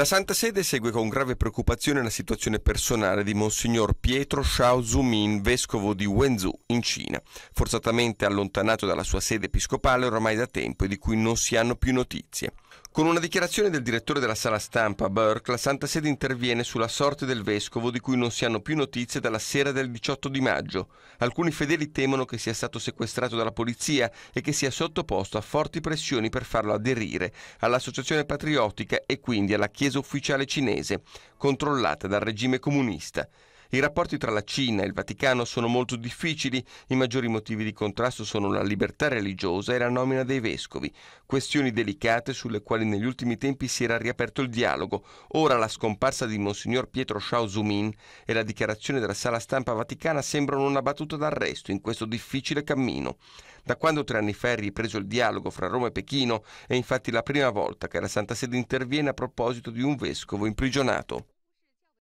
La Santa Sede segue con grave preoccupazione la situazione personale di Monsignor Pietro Shao Zumin, vescovo di Wenzhou, in Cina, forzatamente allontanato dalla sua sede episcopale ormai da tempo e di cui non si hanno più notizie. Con una dichiarazione del direttore della sala stampa, Burke, la Santa Sede interviene sulla sorte del vescovo di cui non si hanno più notizie dalla sera del 18 di maggio. Alcuni fedeli temono che sia stato sequestrato dalla polizia e che sia sottoposto a forti pressioni per farlo aderire all'associazione patriottica e quindi alla Chiesa ufficiale cinese, controllata dal regime comunista. I rapporti tra la Cina e il Vaticano sono molto difficili, i maggiori motivi di contrasto sono la libertà religiosa e la nomina dei vescovi, questioni delicate sulle quali negli ultimi tempi si era riaperto il dialogo. Ora la scomparsa di Monsignor Pietro Shao Zumin e la dichiarazione della sala stampa vaticana sembrano una battuta d'arresto in questo difficile cammino. Da quando tre anni fa è ripreso il dialogo fra Roma e Pechino è infatti la prima volta che la Santa Sede interviene a proposito di un vescovo imprigionato.